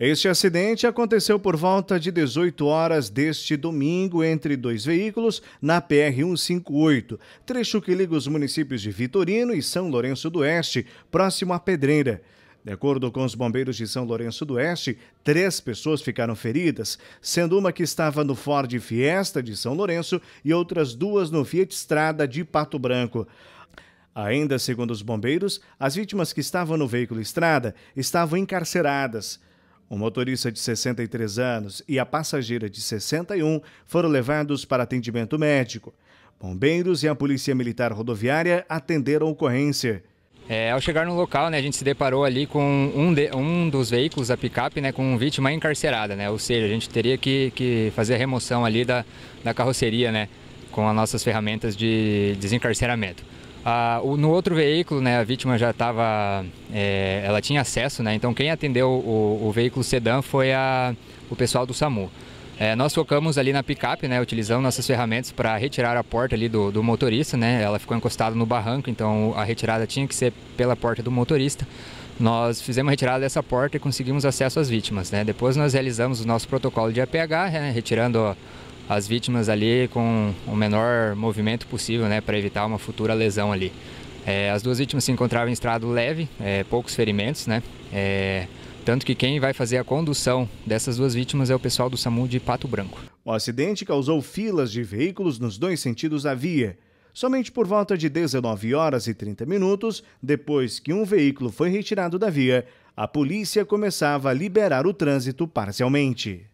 Este acidente aconteceu por volta de 18 horas deste domingo entre dois veículos na PR-158, trecho que liga os municípios de Vitorino e São Lourenço do Oeste, próximo à Pedreira. De acordo com os bombeiros de São Lourenço do Oeste, três pessoas ficaram feridas, sendo uma que estava no Ford Fiesta de São Lourenço e outras duas no Fiat Strada de Pato Branco. Ainda segundo os bombeiros, as vítimas que estavam no veículo Estrada estavam encarceradas. O motorista de 63 anos e a passageira de 61 foram levados para atendimento médico. Bombeiros e a Polícia Militar Rodoviária atenderam a ocorrência. É, ao chegar no local, né, a gente se deparou ali com um, de, um dos veículos, a picape, né, com vítima encarcerada, né, ou seja, a gente teria que, que fazer a remoção ali da, da carroceria, né, com as nossas ferramentas de desencarceramento no outro veículo, né, a vítima já estava, é, ela tinha acesso, né, então quem atendeu o, o veículo sedã foi a, o pessoal do SAMU. É, nós focamos ali na picape, né, utilizando nossas ferramentas para retirar a porta ali do, do, motorista, né, ela ficou encostada no barranco, então a retirada tinha que ser pela porta do motorista. Nós fizemos a retirada dessa porta e conseguimos acesso às vítimas, né, depois nós realizamos o nosso protocolo de APH, né, retirando as vítimas ali com o menor movimento possível, né, para evitar uma futura lesão ali. É, as duas vítimas se encontravam em estrado leve, é, poucos ferimentos, né? É, tanto que quem vai fazer a condução dessas duas vítimas é o pessoal do SAMU de Pato Branco. O acidente causou filas de veículos nos dois sentidos da via. Somente por volta de 19 horas e 30 minutos, depois que um veículo foi retirado da via, a polícia começava a liberar o trânsito parcialmente.